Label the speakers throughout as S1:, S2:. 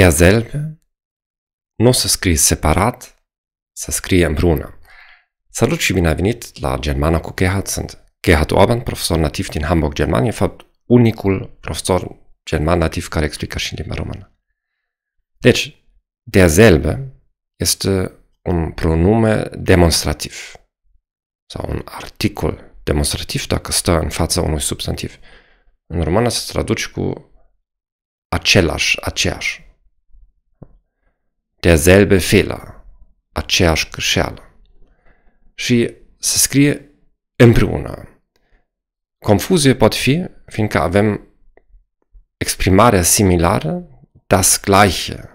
S1: derselbe, nu o să scrie separat, să scrie împreună. Salut și bine ai venit la Germana cu Gerhard. Sunt Gerhard Orban, profesor nativ din Hamburg, Germania, fapt unicul profesor german nativ care explică și în limba română. Deci, derselbe este un pronume demonstrativ sau un articol demonstrativ dacă stă în fața unui substantiv. În română se traduce cu același, aceeași derselbe Fehler, aceeași greșeală. Și se scrie împreună. Confuzie pot fi, fiindcă avem exprimarea similară, das gleiche.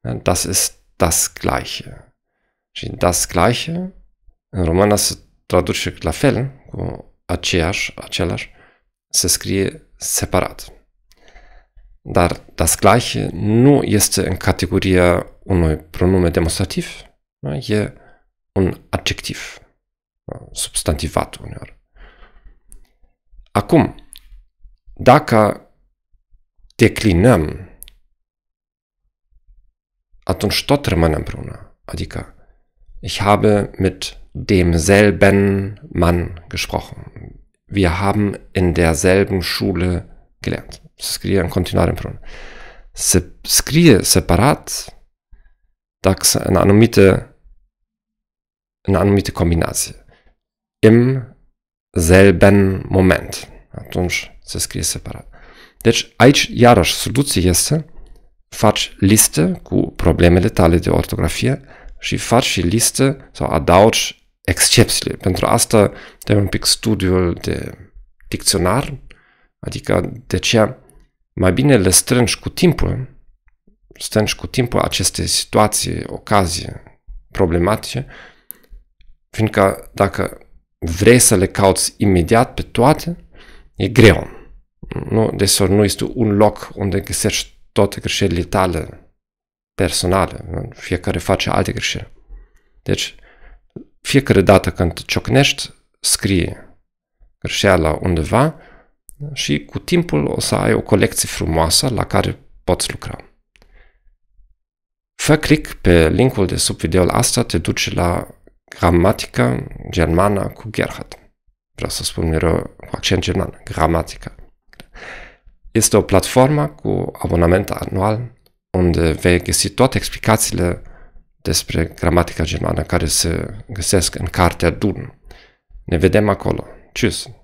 S1: Da? Das ist das gleiche. Și das gleiche în română se traduce la fel, cu aceeași, același, se scrie separat. da das gleiche nur ist in Kategorie unui pronume demonstrativ, da? e un adjectiv, da? substantivat Akum, Acum, dacă atun stotter tot rămâne împreună. Adică, ich habe mit demselben Mann gesprochen. Wir haben in derselben Schule gesprochen. client. Se scrie în continuare împreună. Se scrie separat dacă în anumite, în anumite combinații. Im selben moment. Atunci se scrie separat. Deci aici, iarăși, soluția este faci listă cu problemele tale de ortografie și faci și listă sau adaugi excepțiile. Pentru asta trebuie un pic studiul de dicționar Adică de aceea mai bine le strângi cu timpul, strângi cu timpul aceste situații, ocazii problematice, fiindcă dacă vrei să le cauți imediat pe toate, e greu. Nu, deseori nu este un loc unde găsești toate greșelile tale personale. Fiecare face alte greșeli. Deci, fiecare dată când ciocnești, scrie greșeala undeva și cu timpul o să ai o colecție frumoasă la care poți lucra. Fă click pe linkul de sub videoul asta, te duce la gramatica germană cu Gerhard. Vreau să spun mereu cu accent german, gramatica. Este o platformă cu abonament anual unde vei găsi toate explicațiile despre gramatica germană care se găsesc în cartea Dun. Ne vedem acolo. Tschüss!